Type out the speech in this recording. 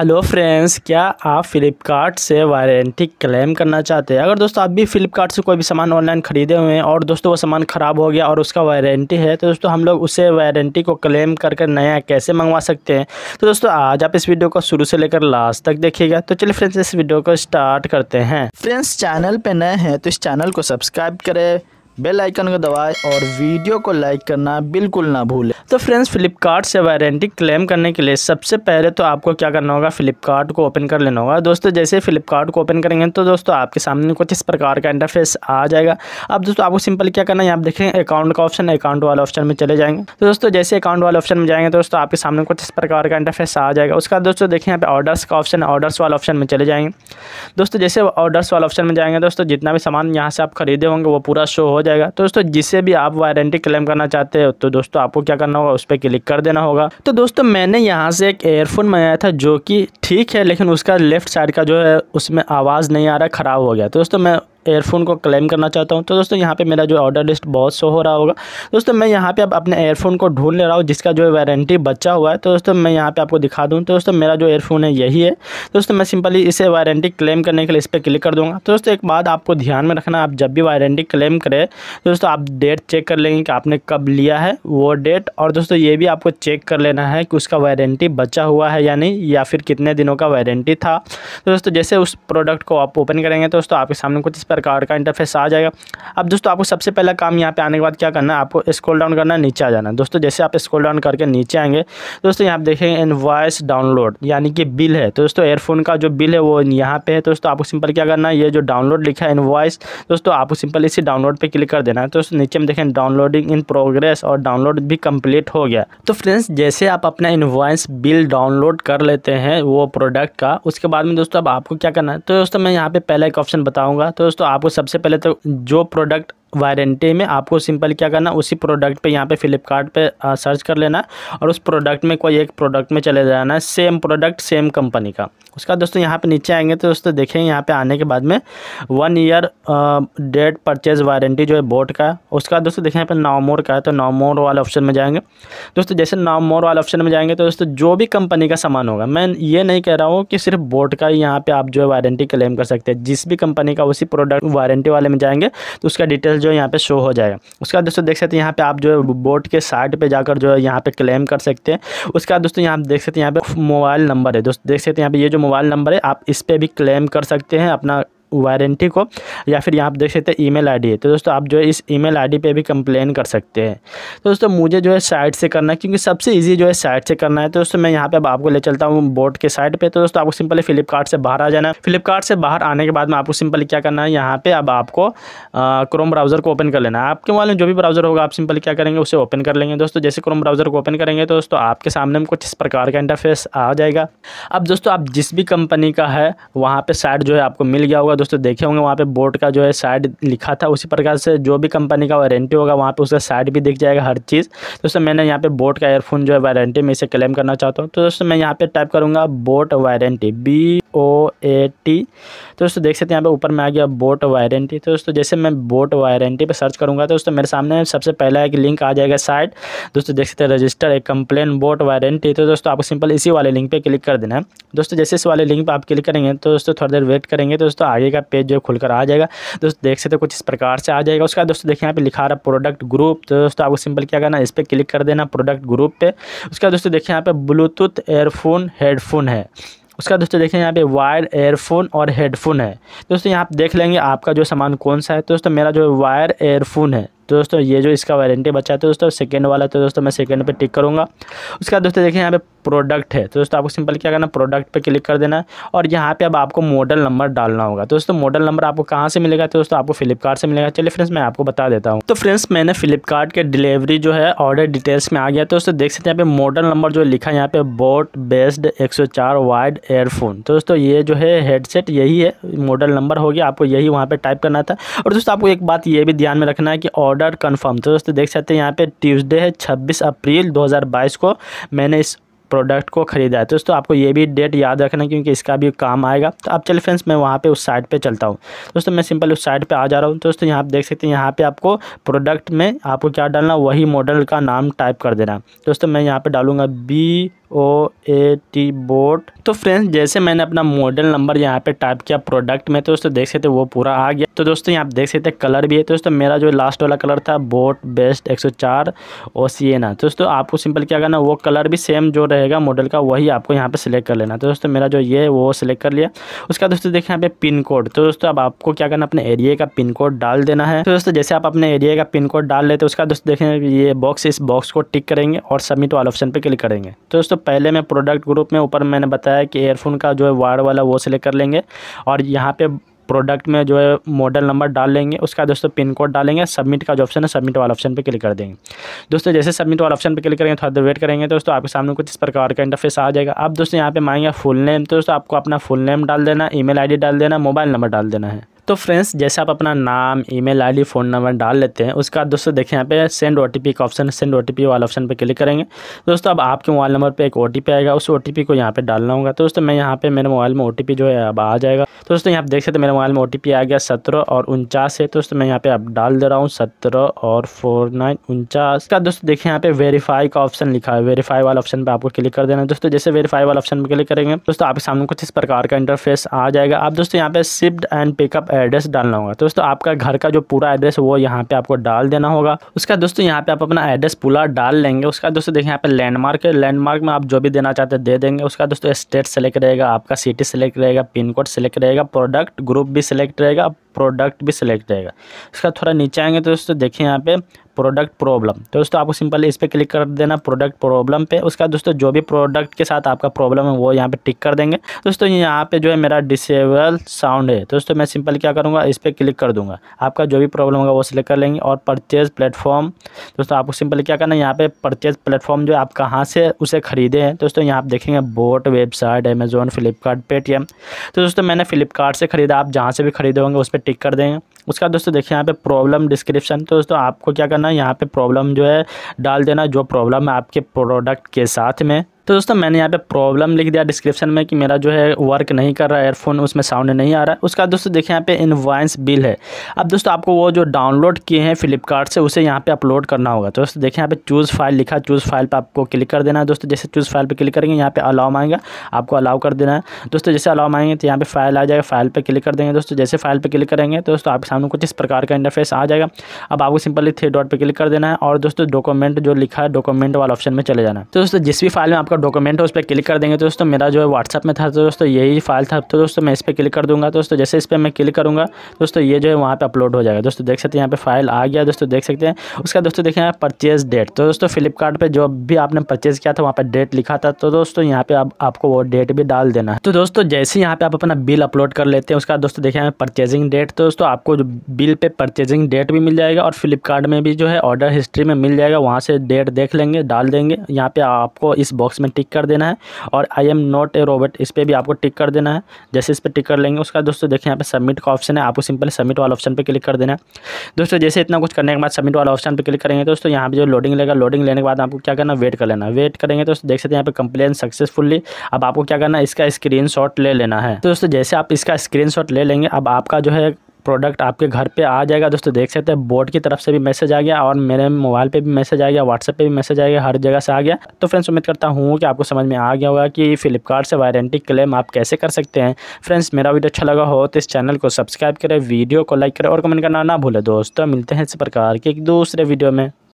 hello friends क्या आप फ्लिपकार्ट से वारंटी क्लेम करना चाहते हैं अगर दोस्तों आप भी फ्लिपकार्ट से कोई भी सामान ऑनलाइन ख़रीदे हुए हैं और दोस्तों वो सामान ख़राब हो गया और उसका वारंटी है तो दोस्तों हम लोग उसे वारंटी को क्लेम कर कर नया कैसे मंगवा सकते हैं तो दोस्तों आज आप इस वीडियो को शुरू से लेकर लास्ट तक देखिएगा तो चलिए फ्रेंड्स इस वीडियो को स्टार्ट करते हैं फ्रेंड्स चैनल पर नए हैं तो इस चैनल को सब्सक्राइब करें बेल आइकन को दबाएं और वीडियो को लाइक करना बिल्कुल ना भूलें तो फ्रेंड्स फ्लिपकार्ट से वारंटी क्लेम करने के लिए सबसे पहले तो आपको क्या करना होगा फ्लिपकार्ट को ओपन कर लेना होगा दोस्तों जैसे फ्लिपकार्ट को ओपन करेंगे तो दोस्तों आपके सामने कुछ इस प्रकार का इंटरफेस आ जाएगा अब दोस्तों आपको सिंपल क्या करना है आप देखें अकाउंट का ऑप्शन अकाउंट वाले ऑप्शन में चले जाएंगे तो दोस्तों जैसे अकाउंट वाले ऑप्शन में जाएंगे तो दोस्तों आपके सामने कुछ इस प्रकार का इंटरफेस आ जाएगा उसका दोस्तों देखें यहाँ पे ऑर्डर्स का ऑप्शन ऑर्डर्स वाले ऑप्शन में चले जाएंगे दोस्तों जैसे ऑर्डर्स वाला ऑप्शन में जाएंगे दोस्तों जितना भी सामान यहाँ से आप खरीदे होंगे वो पूरा शो हो जाएगा तो दोस्तों जिससे भी आप वारंटी क्लेम करना चाहते हो तो दोस्तों आपको क्या करना होगा उस पर क्लिक कर देना होगा तो दोस्तों मैंने यहाँ से एक एयरफोन मंगाया था जो कि ठीक है लेकिन उसका लेफ्ट साइड का जो है उसमें आवाज़ नहीं आ रहा ख़राब हो गया तो दोस्तों मैं एयरफोन को क्लेम करना चाहता हूँ तो दोस्तों यहाँ पे मेरा जो ऑर्डर लिस्ट बहुत शो हो रहा होगा दोस्तों मैं यहाँ पे अब अपने एयरफोन को ढूंढ ले रहा हूँ जिसका जो वारंटी बचा हुआ है तो दोस्तों मैं यहाँ पे आपको दिखा दूँ तो दोस्तों मेरा जो एयरफोन है यही है तो दोस्तों मैं सिंपली इसे वारंटी क्लेम करने के लिए इस पर क्लिक कर दूँगा तो दोस्तों एक बात आपको ध्यान में रखना आप जब भी वारंटी क्लेम करें तो दोस्तों आप डेट चेक कर लेंगे कि आपने कब लिया है वो डेट और दोस्तों ये भी आपको चेक कर लेना है कि उसका वारंटी बचा हुआ है या नहीं या फिर कितने दिनों का वारंटी था तो दोस्तों जैसे उस प्रोडक्ट को आप ओपन करेंगे तो दोस्तों आपके सामने कुछ प्रकार का इंटरफेस आ जाएगा अब दोस्तों आपको सबसे पहला काम यहाँ पे आने के बाद क्या करना है आपको स्क्रॉल डाउन करना है नीचे आ जाना है दोस्तों जैसे आप स्क्रॉल डाउन करके नीचे आएंगे दोस्तों यहाँ देखेंगे इनवॉइस डाउनलोड यानी कि बिल है तो दोस्तों एयरफोन का जो बिल है वो यहाँ पर है दोस्तों आपको सिंपल क्या करना है ये जो डाउनलोड लिखा है इनवॉइस दोस्तों आपको सिंपल इसी डाउनलोड पर क्लिक कर देना है दोस्तों नीचे में देखें डाउनलोडिंग इन प्रोग्रेस और डाउनलोड भी कम्प्लीट हो गया तो फ्रेंड्स जैसे आप अपना इन बिल डाउनलोड कर लेते हैं वो प्रोडक्ट का उसके बाद में दोस्तों अब आपको क्या करना है तो दोस्तों मैं यहाँ पे पहला एक ऑप्शन बताऊँगा तो दोस्तों दोस्तों आपको सबसे पहले तो जो प्रोडक्ट वारंटी में आपको सिंपल क्या करना उसी प्रोडक्ट पे यहाँ पे फ्लिपकार्ट पे आ, सर्च कर लेना और उस प्रोडक्ट में कोई एक प्रोडक्ट में चले जाना सेम प्रोडक्ट सेम कंपनी का उसका दोस्तों यहाँ पे नीचे आएंगे तो दोस्तों देखेंगे यहाँ पे आने के बाद में one year date purchase warranty जो है बोट का उसका दोस्तों देखें यहाँ पे मोड़ का है तो मोड़ वाले ऑप्शन में जाएंगे दोस्तों जैसे नाव मोड़ वाले ऑप्शन में जाएंगे तो दोस्तों जो भी कंपनी का सामान होगा मैं ये नहीं कह रहा हूँ कि सिर्फ बोट का ही यहाँ पर आप जो है वारंटी क्लेम कर सकते हैं जिस भी कंपनी का उसी प्रोडक्ट वारंटी वाले में जाएंगे तो उसका डिटेल जो है यहाँ पर शो हो जाएगा उसका दोस्तों देख सकते हैं यहाँ पर आप जो है बोट के साइट पर जाकर जो है यहाँ पर क्लेम कर सकते हैं उसका दोस्तों यहाँ देख सकते हैं यहाँ पर मोबाइल नंबर है दोस्तों देख सकते हैं यहाँ पर ये जो मोबाइल नंबर है आप इस पर भी क्लेम कर सकते हैं अपना वारंटी को या फिर यहाँ आप देख सकते हैं ईमेल आईडी है तो दोस्तों आप जो है इस ईमेल आईडी पे भी कंप्लेन कर सकते हैं तो दोस्तों मुझे जो है साइट से करना है क्योंकि सबसे ईजी जो है साइट से करना है तो दोस्तों मैं यहाँ पे अब आपको ले चलता हूँ बोर्ड के साइट पर तो दोस्तों आपको सिंपली फ्लिपकार्ट से बाहर आ जाना है फ्लिपकार्ट से बाहर आने के बाद में आपको सिंपली क्या करना है यहाँ पर अब आपको क्रोम ब्राउज़र को ओपन कर लेना है आपके वाले जो भी ब्राउज़र होगा आप सिंपली क्या करेंगे उसे ओपन कर लेंगे दोस्तों जैसे क्रोम ब्राउज़र को ओपन करेंगे तो दोस्तों आपके सामने में कुछ इस प्रकार का इंटरफेस आ जाएगा अब दोस्तों आप जिस भी कंपनी का है वहाँ पर साइट जो है आपको मिल गया होगा दोस्तों देखे होंगे वहाँ पे बोर्ड का जो है साइड लिखा था उसी प्रकार से जो भी कंपनी का वारंटी होगा वहाँ पे उसका साइड भी दिख जाएगा हर चीज़ दोस्तों मैंने यहाँ पे बोट का एयरफोन जो है वारंटी में इसे क्लेम करना चाहता हूँ तो दोस्तों मैं यहाँ पे टाइप करूँगा boAt warranty B O A T तो दोस्तों देख सकते हैं यहाँ पे ऊपर में आ गया बोट वारंटी तो दोस्तों जैसे मैं बोट वारंटी पे सर्च करूँगा तो दोस्तों मेरे सामने सबसे पहला एक लिंक आ जाएगा साइट दोस्तों देख सकते हैं रजिस्टर एक कंप्लेन बोट वारंटी तो दोस्तों आपको सिंपल इसी वाले लिंक पर क्लिक कर देना है दोस्तों जैसे इस वाले लिंक पर आप क्लिक करेंगे तो दोस्तों थोड़ी देर वेट करेंगे तो दोस्तों आगे का पेज जो खुलकर आ जाएगा दोस्तों देख सकते कुछ इस प्रकार से आ जाएगा उसका दोस्तों देखिए यहाँ पे लिखा रहा प्रोडक्ट ग्रुप तो दोस्तों आपको सिंपल क्या करना इस पर क्लिक कर देना प्रोडक्ट ग्रुप पे उसका दोस्तों देखिए यहाँ पे ब्लूटूथ एयरफोन हेडफोन है उसका दोस्तों देखें यहाँ पे वायर एयरफोन और हेडफोन है दोस्तों यहाँ आप देख लेंगे आपका जो सामान कौन सा है तो दोस्तों मेरा जो वायर एयरफोन है तो दोस्तों ये जो इसका वारंटी बचा है तो दोस्तों सेकेंड वाला तो दोस्तों मैं सेकेंड पर टिक करूँगा उसके बाद दोस्तों देखिए यहाँ पे प्रोडक्ट है तो दोस्तों आपको सिंपल क्या करना प्रोडक्ट पर क्लिक कर देना है और यहाँ पर अब आपको मॉडल नंबर डालना होगा तो दोस्तों मॉडल नंबर आपको कहाँ से मिलेगा तो दोस्तों आपको फ्लिपकार्ट से मिलेगा चलिए फ्रेंड्स मैं आपको बता देता हूँ तो फ्रेंड्स मैंने फ्लिपकार्ट के डिलीवरी जो है ऑर्डर डिटेल्स में आ गया तो दोस्तों देख सकते हैं यहाँ पे मॉडल नंबर जो लिखा है यहाँ पे बोट बेस्ड 104 वाइड एयरफोन तो दोस्तों ये जो है हेडसेट यही है मॉडल नंबर हो गया आपको यही वहाँ पर टाइप करना था और दोस्तों आपको एक बात ये भी ध्यान में रखना है कि ऑर्डर ऑर्डर कन्फर्म तो दोस्तों देख सकते हैं यहाँ पे ट्यूसडे है छब्बीस अप्रैल 2022 को मैंने इस प्रोडक्ट को ख़रीदा है तो दोस्तों आपको ये भी डेट याद रखना क्योंकि इसका भी काम आएगा तो आप चलिए फ्रेंड्स मैं वहाँ पे उस साइट पे चलता हूँ दोस्तों मैं सिंपल उस साइट पे आ जा रहा हूँ दोस्तों यहाँ आप देख सकते हैं यहाँ पे आपको प्रोडक्ट में आपको क्या डालना वही मॉडल का नाम टाइप कर देना दोस्तों मैं यहाँ पर डालूँगा B O A T boAt तो फ्रेंड्स जैसे मैंने अपना मॉडल नंबर यहाँ पे टाइप किया प्रोडक्ट में तो दोस्तों देख सकते वो पूरा आ गया तो दोस्तों यहाँ आप देख सकते कलर भी है तो दोस्तों मेरा जो लास्ट वाला कलर था बोट बेस्ट 104 ओ सी ना तो दोस्तों आपको सिंपल क्या करना वो कलर भी सेम जो रहेगा मॉडल का वही आपको यहाँ पर सिलेक्ट कर लेना तो दोस्तों मेरा जो ये है वो सिलेक्ट कर लिया उसका दोस्तों देखें यहाँ पे पिन कोड तो दोस्तों अब आपको क्या करना अपने एरिए का पिन कोड डाल देना है तो दोस्तों जैसे आप अपने एरिए का पिन कोड डाल लेते उसका दोस्तों देखें ये बॉक्स इस बॉक्स को टिक करेंगे और सबमिट वाले ऑप्शन पर क्लिक करेंगे तो दोस्तों पहले मैं प्रोडक्ट ग्रुप में ऊपर मैंने बताया कि एयरफोन का जो है वायर वाला वो सिलेक्ट कर लेंगे और यहाँ पे प्रोडक्ट में जो है मॉडल नंबर डाल लेंगे उसका दोस्तों पिन कोड डालेंगे सबमिट का जो ऑप्शन है सबमिट वाला ऑप्शन पे क्लिक कर देंगे दोस्तों जैसे सबमिट वाला ऑप्शन पे क्लिक करेंगे थोड़ा देर वेट करेंगे तो दोस्तों आपके सामने कुछ इस प्रकार का इंटरफेस आ जाएगा आप दोस्तों यहाँ पे मांगेंगे फुल नेम तो दोस्तों आपको अपना फुल नेम डाल देना ई मेल डाल देना मोबाइल नंबर डाल देना है तो फ्रेंड्स जैसे आप अपना नाम ईमेल आईडी फ़ोन नंबर डाल लेते हैं उसके बाद दोस्तों देखें यहाँ पे सेंड ओटीपी का ऑप्शन सेंड ओटीपी वाला ऑप्शन पे क्लिक करेंगे दोस्तों अब आपके मोबाइल नंबर पे एक ओटीपी आएगा उस ओटीपी को यहाँ पे डालना होगा तो दोस्तों मैं यहाँ पे मेरे मोबाइल में ओटीपी जो है अब आ जाएगा तो दोस्तों यहाँ देख सकते मेरे मोबाइल में ओ आ गया सत्रह और उनचास है तो दोस्तों मैं यहाँ पे अब डाल दे रहा हूँ सत्रह और फोर नाइन उनचास का दोस्तों देखिए यहाँ पे वेरीफाई का ऑप्शन लिखा है वेरीफाई वाला ऑप्शन पर आपको क्लिक कर देना है दोस्तों जैसे वेरीफाई वाला ऑप्शन पर क्लिक करेंगे दोस्तों आपके सामने कुछ इस प्रकार का इंटरफेस आ जाएगा आप दोस्तों यहाँ पे शिफ्ट एंड पिकअप एड्रेस डालना होगा तो दोस्तों आपका घर का जो पूरा एड्रेस वो यहाँ पे आपको डाल देना होगा उसका दोस्तों यहाँ पे आप अपना एड्रेस पूरा डाल लेंगे उसका दोस्तों देखिए यहाँ पे लैंडमार्क है लैंडमार्क में आप जो भी देना चाहते हैं दे देंगे उसका दोस्तों स्टेट सेलेक्ट रहेगा आपका सिटी सेलेक्ट रहेगा पिन कोड सेलेक्ट रहेगा प्रोडक्ट ग्रुप भी सिलेक्ट रहेगा प्रोडक्ट भी सिलेक्ट रहेगा उसका थोड़ा नीचे आएंगे तो दोस्तों देखिए यहाँ पे प्रोडक्ट प्रॉब्लम तो दोस्तों आपको सिंपल इस पर क्लिक कर देना प्रोडक्ट प्रॉब्लम पे उसका दोस्तों जो भी प्रोडक्ट के साथ आपका प्रॉब्लम है वो यहाँ पे टिक कर देंगे दोस्तों यहाँ पे जो है मेरा डिसेबल साउंड है दोस्तों मैं सिंपल क्या करूँगा इस पर क्लिक कर दूँगा आपका जो भी प्रॉब्लम होगा वो सिलेक्ट कर लेंगे और परचेज़ प्लेटफॉर्म दोस्तों आपको सिंपल क्या करना है यहाँ पर परचेज़ प्लेटफॉर्म जो आप कहाँ से उसे ख़रीदे हैं दोस्तों यहाँ आप देखेंगे boAt website Amazon Flipkart Paytm तो दोस्तों मैंने फ्लिपकार्ट से ख़रीदा आप जहाँ से भी खरीदे होंगे उस पर टिक कर देंगे उसका दोस्तों देखिए यहाँ पे प्रॉब्लम डिस्क्रिप्शन तो दोस्तों आपको क्या करना है यहाँ पे प्रॉब्लम जो है डाल देना जो प्रॉब्लम है आपके प्रोडक्ट के साथ में तो दोस्तों मैंने यहाँ पे प्रॉब्लम लिख दिया डिस्क्रिप्शन में कि मेरा जो है वर्क नहीं कर रहा है एयरफोन उसमें साउंड नहीं आ रहा है उसका दोस्तों देखिए यहाँ पे इनवाइंस बिल है अब दोस्तों आपको वो जो डाउनलोड किए हैं फ्लिपकार्ट से उसे यहाँ पे अपलोड करना होगा तो दोस्तों देखिए यहाँ पे चूज़ फाइल लिखा चूज़ फाइल पर आपको क्लिक कर देना है दोस्तों जैसे चूज़ फाइल पर क्लिक करेंगे यहाँ पे अलाउ मांगेगा आपको अलाउ कर देना है दोस्तों जैसे अलाउ मांगेंगे तो यहाँ पे फाइल आ जाएगा फाइल पर क्लिक कर देंगे दोस्तों जैसे फाइल पर क्लिक करेंगे तो दोस्तों आपके सामने कुछ इस प्रकार का इंटरफेस आ जाएगा अब आपको सिंपली थ्री डॉट पर क्लिक कर देना है और दोस्तों डॉक्यूमेंट जो लिखा है डॉक्यूमेंट वाला ऑप्शन में चले जाना है तो दोस्तों जिस भी फाइल में आपका डॉक्यूमेंट है उस पर क्लिक कर देंगे तो दोस्तों मेरा जो है व्हाट्सअप में था तो दोस्तों यही फाइल था तो दोस्तों मैं इस पर क्लिक कर दूंगा तो दोस्तों जैसे इस पर मैं क्लिक करूँगा दोस्तों ये जो है वहाँ पर अपलोड हो जाएगा दोस्तों देख सकते हैं यहाँ पे फाइल आ गया दोस्तों देख सकते हैं उसका दोस्तों देखें यहाँ परचेज डेट तो दोस्तों फ्लिपकार्ट पर जो भी आपने परचेज किया था वहाँ पर डेट लिखा था तो दोस्तों यहाँ पर आपको वो डेट भी डाल देना है तो दोस्तों जैसे यहाँ पे आप अपना बिल अपलोड कर लेते हैं उसका दोस्तों देखें यहाँ परचेजिंग डेट तो दोस्तों आपको जो बिल पे परचेजिंग डेट भी मिल जाएगा और फ्लिपकार्ट में भी जो है ऑर्डर हिस्ट्री में मिल जाएगा वहाँ से डेट देख लेंगे डाल देंगे यहाँ पे आपको इस बॉक्स इसमें टिक कर देना है और I am not a robot इस पर भी आपको टिक कर देना है जैसे इस पर टिक कर लेंगे उसका दोस्तों देखिए यहाँ पे सबमिट का ऑप्शन है आपको सिंपल सबमिट वाला ऑप्शन पर क्लिक कर देना है दोस्तों जैसे इतना कुछ करने के बाद सबमिट वाला ऑप्शन पर क्लिक करेंगे दोस्तों यहाँ पर जो लोडिंग लेगा लोडिंग लेने के बाद आपको क्या करना वेट कर लेना वेट करेंगे दोस्तों देख सकते हैं यहाँ पर कंप्लेन सक्सेसफुली अब आपको क्या करना इसका स्क्रीन ले लेना है तो दोस्तों जैसे आप इसका स्क्रीन ले लेंगे अब आपका जो है प्रोडक्ट आपके घर पे आ जाएगा दोस्तों देख सकते हैं बोर्ड की तरफ से भी मैसेज आ गया और मेरे मोबाइल पे भी मैसेज आ गया व्हाट्सएप पे भी मैसेज आ गया हर जगह से आ गया तो फ्रेंड्स उम्मीद करता हूँ कि आपको समझ में आ गया होगा कि फ्लिपकार्ट से वारंटी क्लेम आप कैसे कर सकते हैं फ्रेंड्स मेरा वीडियो अच्छा लगा हो तो इस चैनल को सब्सक्राइब करें वीडियो को लाइक करें और कमेंट करना ना भूलें दोस्तों मिलते हैं इस प्रकार के एक दूसरे वीडियो में